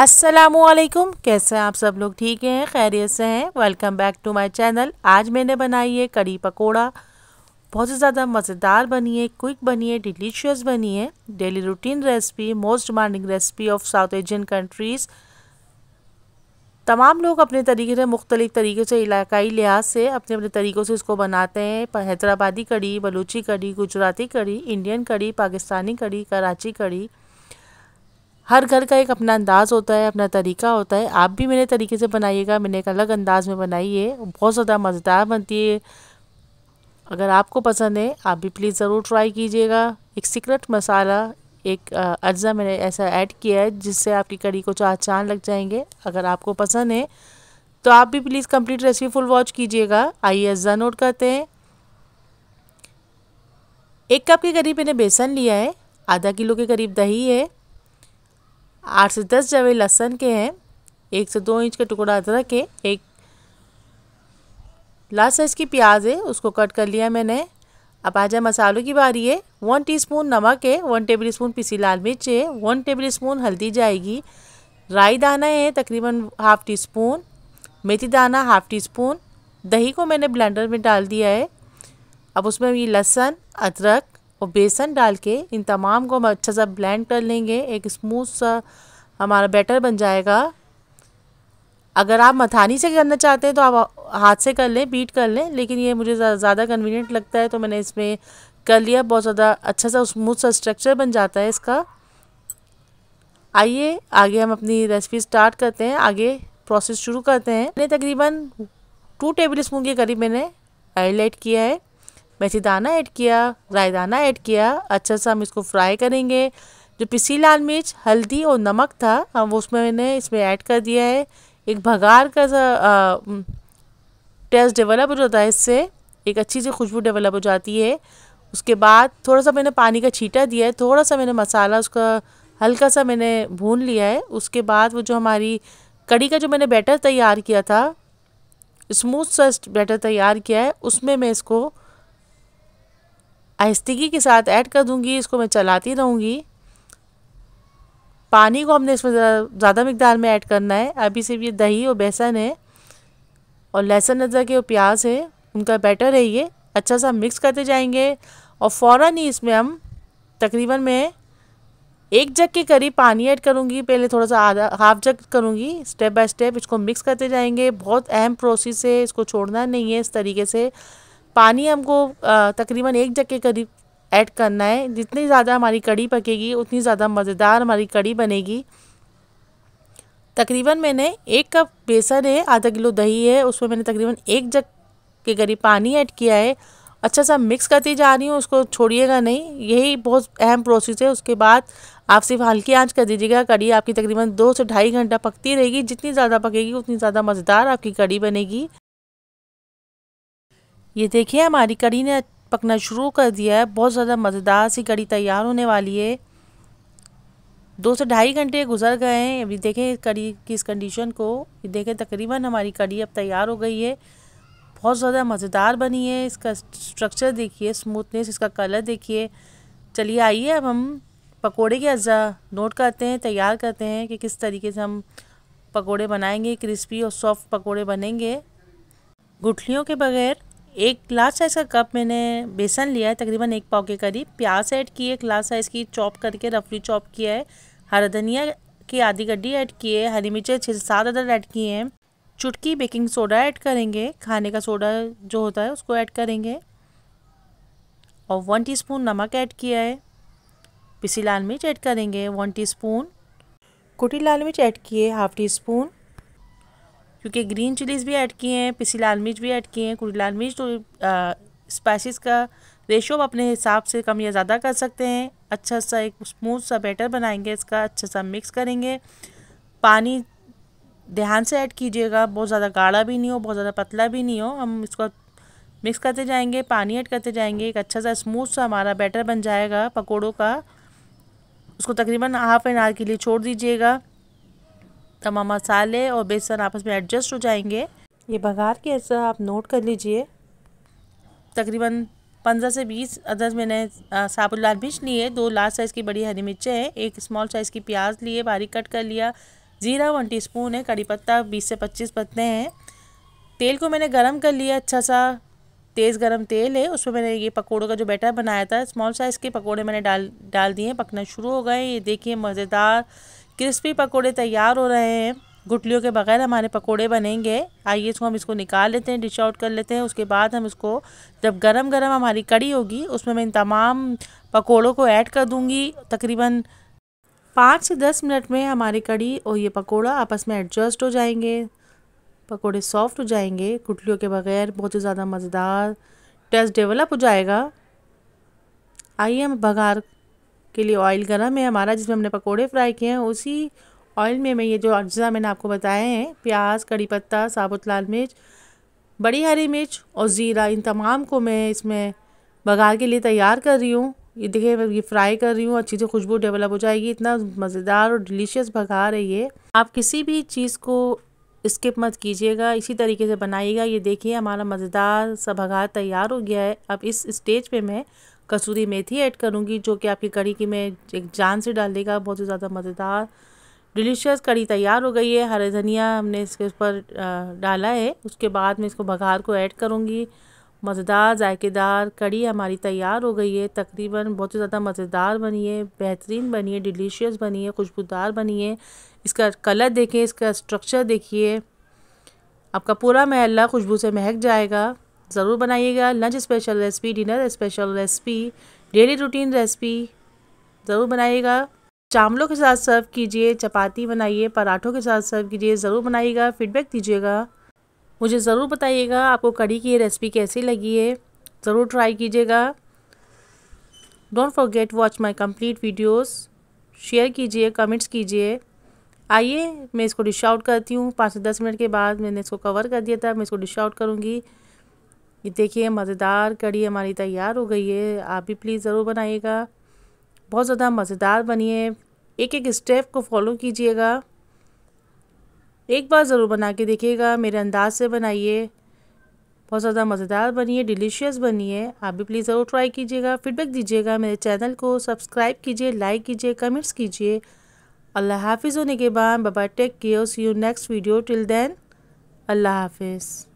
असलकुम कैसे हैं आप सब लोग ठीक हैं खैरियत से हैं welcome back to my channel आज मैंने बनाई है कड़ी पकोड़ा बहुत ही ज़्यादा मज़ेदार बनी है क्विक बनी है डिलीशियस बनी है daily routine recipe most demanding recipe of South Asian countries तमाम लोग अपने तरीके से मुख्तलिफ़ तरीके से इलाकई लिहाज से अपने अपने तरीक़ों से इसको बनाते हैं हैदराबादी कड़ी बलूची कड़ी गुजराती कड़ी इंडियन कड़ी पाकिस्तानी कड़ी कराची कड़ी हर घर का एक अपना अंदाज़ होता है अपना तरीका होता है आप भी मेरे तरीके से बनाइएगा मैंने एक अलग अंदाज़ में बनाई है बहुत ज़्यादा मज़ेदार बनती है अगर आपको पसंद है आप भी प्लीज़ ज़रूर ट्राई कीजिएगा एक सीक्रेट मसाला एक अज्जा मैंने ऐसा ऐड किया है जिससे आपकी कड़ी को चार चांद लग जाएंगे अगर आपको पसंद है तो आप भी please complete recipe full watch कीजिएगा आइए अज्जा नोट करते हैं एक कप के करीब मैंने बेसन लिया है आधा किलो के करीब दही है आठ से दस जवे लहसन के हैं एक से दो इंच का टुकड़ा अदरक है एक लाल साइज़ की प्याज है उसको कट कर लिया मैंने अब आ जाए मसालों की बारी है वन टीस्पून नमक है वन टेबल स्पून लाल मिर्च है वन टेबल स्पून हल्दी जाएगी राई दाना है तकरीबन हाफ़ टी स्पून मेथी दाना हाफ़ टी स्पून दही को मैंने ब्लेंडर में डाल दिया है अब उसमें ये लहसन अदरक और बेसन डाल के इन तमाम को हम अच्छा सा ब्लेंड कर लेंगे एक स्मूथ सा हमारा बैटर बन जाएगा अगर आप मथानी से करना चाहते हैं तो आप हाथ से कर लें बीट कर लें लेकिन ये मुझे ज़्यादा कन्वीनियंट लगता है तो मैंने इसमें कर लिया बहुत ज़्यादा अच्छा सा स्मूथ सा स्ट्रक्चर बन जाता है इसका आइए आगे हम अपनी रेसिपी स्टार्ट करते हैं आगे प्रोसेस शुरू करते हैं मैंने तकरीबन टू टेबल स्पून के करीब मैंने हाईलाइट किया है मेथी दाना ऐड किया रायदाना दाना ऐड किया अच्छा सा हम इसको फ्राई करेंगे जो पिसी लाल मिर्च हल्दी और नमक था हम उसमें मैंने इसमें ऐड कर दिया है एक भगार का सा टेस्ट डेवलप हो जाता है इससे एक अच्छी सी खुशबू डेवलप हो जाती है उसके बाद थोड़ा सा मैंने पानी का छीटा दिया है थोड़ा सा मैंने मसाला उसका हल्का सा मैंने भून लिया है उसके बाद वो जो हमारी कड़ी का जो मैंने बैटर तैयार किया था स्मूथ सस्ट बैटर तैयार किया है उसमें मैं इसको आहिस्तगी के साथ ऐड कर दूंगी इसको मैं चलाती रहूँगी पानी को हमने इसमें ज़्यादा मकदार में ऐड करना है अभी सिर्फ ये दही और बेसन है और लहसुन अदरक और प्याज है उनका बैटर है ये अच्छा सा मिक्स करते जाएंगे और फ़ौर ही इसमें हम तकरीबन मैं एक जग के करीब पानी ऐड करूँगी पहले थोड़ा सा आधा हाफ जग करूँगी स्टेप बाय स्टेप इसको मिक्स करते जाएंगे बहुत अहम प्रोसेस है इसको छोड़ना नहीं है इस तरीके से पानी हमको तकरीबन एक जग के करीब ऐड करना है जितनी ज़्यादा हमारी कड़ी पकेगी उतनी ज़्यादा मज़ेदार हमारी कड़ी बनेगी तकरीबन मैंने एक कप बेसन है आधा किलो दही है उसमें मैंने तकरीबन एक जग के करीब पानी ऐड किया है अच्छा सा मिक्स करती जा रही हूँ उसको छोड़िएगा नहीं यही बहुत अहम प्रोसेस है उसके बाद आप सिर्फ हल्की आंच कर दीजिएगा कड़ी आपकी तकरीबन दो से ढाई घंटा पकती रहेगी जितनी ज़्यादा पकेगी उतनी ज़्यादा मज़ेदार आपकी कड़ी बनेगी ये देखिए हमारी कड़ी ने पकना शुरू कर दिया है बहुत ज़्यादा मज़ेदार सी कड़ी तैयार होने वाली है दो से ढाई घंटे गुजर गए हैं अभी देखें कड़ी की इस कंडीशन को ये देखें तकरीबन हमारी कड़ी अब तैयार हो गई है बहुत ज़्यादा मज़ेदार बनी है इसका स्ट्रक्चर देखिए स्मूथनेस इसका कलर देखिए चलिए आइए अब हम पकोड़े के अज्जा नोट करते हैं तैयार करते हैं कि किस तरीके से हम पकोड़े बनाएंगे क्रिस्पी और सॉफ्ट पकोड़े बनेंगे गुठलियों के बगैर एक ग्लास साइज़ का कप मैंने बेसन लिया है तकरीबन एक पाव के करीब प्याज ऐड की एक ग्लास साइज़ की चॉप करके रफली चॉप किया है हरा धनिया की आधी गड्डी ऐड की है हरी मिर्चें छः सात अदर ऐड किए हैं चुटकी बेकिंग सोडा ऐड करेंगे खाने का सोडा जो होता है उसको ऐड करेंगे और वन स्पून नमक ऐड किया है पिसी लाल मिर्च ऐड करेंगे वन स्पून कुटी लाल मिर्च ऐड किए हाफ टी स्पून क्योंकि ग्रीन चिलीज़ भी ऐड किए हैं पिसी लाल मिर्च भी ऐड किए हैं कुरी लाल मिर्च तो स्पाइसिस का रेशो आप अपने हिसाब से कम या ज़्यादा कर सकते हैं अच्छा सा एक स्मूथ सा बैटर बनाएंगे इसका अच्छा सा मिक्स करेंगे पानी ध्यान से ऐड कीजिएगा बहुत ज़्यादा गाढ़ा भी नहीं हो बहुत ज़्यादा पतला भी नहीं हो हम इसको मिक्स करते जाएंगे पानी ऐड करते जाएंगे एक अच्छा सा स्मूथ सा हमारा बैटर बन जाएगा पकौड़ों का उसको तकरीबन हाफ एन आवर के लिए छोड़ दीजिएगा तमाम मसाले और बेसन आपस में एडजस्ट हो जाएंगे ये बघार के ऐसा आप नोट कर लीजिए तकरीबन पंद्रह से बीस अदरस मैंने साबुत लाल मिर्च लिए दो लार्ज साइज़ की बड़ी हरी मिर्चें हैं एक स्मॉल साइज़ की प्याज लिए बारीक कट कर लिया जीरा वन टीस्पून है कड़ी पत्ता बीस से पच्चीस पत्ते हैं तेल को मैंने गरम कर लिया अच्छा सा तेज़ गरम तेल है उसमें मैंने ये पकौड़ों का जो बैटर बनाया था स्मॉल साइज़ के पकौड़े मैंने डाल डाल दिए पकना शुरू हो गए ये देखिए मज़ेदार क्रिस्पी पकोड़े तैयार हो रहे हैं गुटलियों के बगैर हमारे पकोड़े बनेंगे आइए इसको हम इसको निकाल लेते हैं डिश आउट कर लेते हैं उसके बाद हम इसको जब गरम गरम हमारी कड़ी होगी उसमें मैं इन तमाम पकोड़ों को ऐड कर दूंगी तकरीबन पाँच से दस मिनट में हमारी कड़ी और ये पकोड़ा आपस में एडजस्ट हो जाएंगे पकोड़े सॉफ्ट हो जाएंगे गुटलियों के बगैर बहुत ही ज़्यादा मज़ेदार टेस्ट डेवलप हो जाएगा आइए हम बघार के लिए ऑयल गर्म है हमारा जिसमें हमने पकोड़े फ्राई किए हैं उसी ऑयल में मैं ये जो अज्जा मैंने आपको बताए हैं प्याज कड़ी पत्ता साबुत लाल मिर्च बड़ी हरी मिर्च और ज़ीरा इन तमाम को मैं इसमें बगा के लिए तैयार कर रही हूँ ये देखिए मैं ये फ्राई कर रही हूँ अच्छी से खुशबू डेवलप हो जाएगी इतना मज़ेदार और डिलीशियस रही है ये आप किसी भी चीज़ को स्किप मत कीजिएगा इसी तरीके से बनाइएगा ये देखिए हमारा मज़ेदार सा भगा तैयार हो गया है अब इस स्टेज पे मैं कसूरी मेथी ऐड करूँगी जो कि आपकी कड़ी की मैं एक जान से डाल देगा बहुत ही ज़्यादा मज़ेदार डिलीशियस कड़ी तैयार हो गई है हरे धनिया हमने इसके ऊपर डाला है उसके बाद मैं इसको बघार को ऐड करूँगी मज़ेदार जायकेदार कड़ी हमारी तैयार हो गई है तकरीबन बहुत ही ज़्यादा मज़ेदार बनी है बेहतरीन बनी है डिलीशियस बनी है खुशबूदार बनी है इसका कलर देखें इसका स्ट्रक्चर देखिए आपका पूरा महल्ला खुशबू से महक जाएगा ज़रूर बनाइएगा lunch special recipe dinner special recipe daily routine recipe ज़रूर बनाइएगा चावलों के साथ सर्व कीजिए चपाती बनाइए पराठों के साथ सर्व कीजिए ज़रूर बनाइएगा फीडबैक दीजिएगा मुझे ज़रूर बताइएगा आपको कड़ी की ये रेसिपी कैसी लगी है ज़रूर ट्राई कीजिएगा don't forget watch my complete videos share कीजिए कमेंट्स कीजिए आइए मैं इसको डिश आउट करती हूँ पाँच से दस मिनट के बाद मैंने इसको कवर कर दिया था मैं इसको डिश आउट करूँगी ये देखिए मज़ेदार कड़ी हमारी तैयार हो गई है आप भी प्लीज़ ज़रूर बनाइएगा बहुत ज़्यादा मज़ेदार बनी है एक एक स्टेप को फॉलो कीजिएगा एक बार ज़रूर बना के देखिएगा मेरे अंदाज से बनाइए बहुत ज़्यादा मज़ेदार बनी है डिलीशियस बनी है आप भी प्लीज़ ज़रूर ट्राई कीजिएगा फीडबैक दीजिएगा मेरे चैनल को सब्सक्राइब कीजिए लाइक कीजिए कमेंट्स कीजिए अल्लाह हाफिज़ होने के बाद बाबा take care see you next video till then अल्लाह हाफिज़